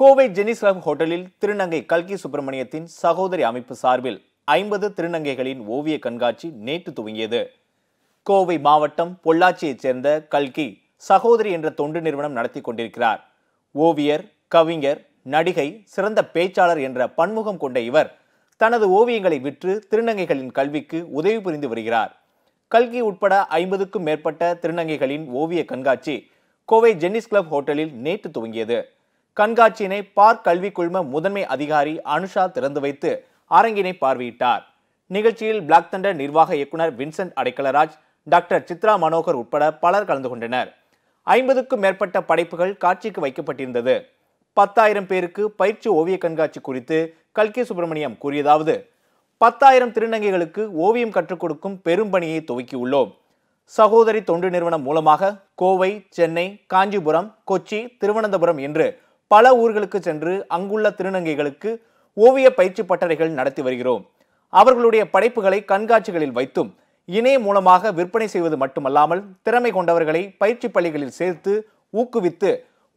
கோவை ஜெனிஸ்லம் ஹோட்டலில் திருநங்கை கல்கி சுப்பிரமணியத்தின் சகோதரி அமைப்பு சார்பில் ஐம்பது திருநங்கைகளின் ஓவிய கண்காட்சி நேற்று துவங்கியது கோவை மாவட்டம் பொள்ளாச்சியைச் சேர்ந்த கல்கி சகோதரி என்ற தொண்டு நிறுவனம் நடத்தி கொண்டிருக்கிறார் ஓவியர் கவிஞர் நடிகை சிறந்த பேச்சாளர் என்ற பன்முகம் கொண்ட இவர் தனது ஓவியங்களை விற்று திருநங்கைகளின் கல்விக்கு உதவி புரிந்து வருகிறார் கல்கி உட்பட ஐம்பதுக்கும் மேற்பட்ட திருநங்கைகளின் ஓவிய கண்காட்சி கோவை ஜென்னிஸ் கிளப் ஹோட்டலில் நேற்று துவங்கியது கண்காட்சியினை பார்க் கல்வி குழும முதன்மை அதிகாரி அனுஷா திறந்து வைத்து அரங்கினை பார்வையிட்டார் நிகழ்ச்சியில் பிளாக் தண்டர் நிர்வாக இயக்குனர் வின்சென்ட் அடைக்கலராஜ் டாக்டர் சித்ரா மனோகர் உட்பட பலர் கலந்து கொண்டனர் ஐம்பதுக்கும் மேற்பட்ட படைப்புகள் காட்சிக்கு வைக்கப்பட்டிருந்தது பத்தாயிரம் பேருக்கு பயிற்சி ஓவிய கண்காட்சி குறித்து கல்கே சுப்பிரமணியம் கூறியதாவது பத்தாயிரம் திருநங்கைகளுக்கு ஓவியம் கற்றுக் கொடுக்கும் பெரும் பணியை துவக்கியுள்ளோம் சகோதரி தொண்டு நிறுவனம் மூலமாக கோவை சென்னை காஞ்சிபுரம் கொச்சி திருவனந்தபுரம் என்று பல ஊர்களுக்கு சென்று அங்குள்ள திருநங்கைகளுக்கு ஓவிய பயிற்சி பட்டறைகள் நடத்தி வருகிறோம் அவர்களுடைய படைப்புகளை கண்காட்சிகளில் வைத்தும் இணைய மூலமாக விற்பனை செய்வது மட்டுமல்லாமல் திறமை கொண்டவர்களை பயிற்சி பள்ளிகளில் சேர்த்து ஊக்குவித்து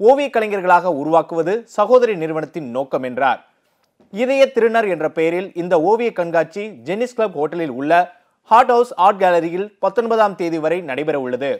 ஓவிய கலைஞர்களாக உருவாக்குவது சகோதரி நிறுவனத்தின் நோக்கம் என்றார் இதய திருநர் என்ற பெயரில் இந்த ஓவிய கண்காட்சி ஜென்னிஸ் கிளப் ஹோட்டலில் உள்ள ஹாட் ஹவுஸ் ஆர்ட் கேலரியில் பத்தொன்பதாம் தேதி வரை நடைபெற உள்ளது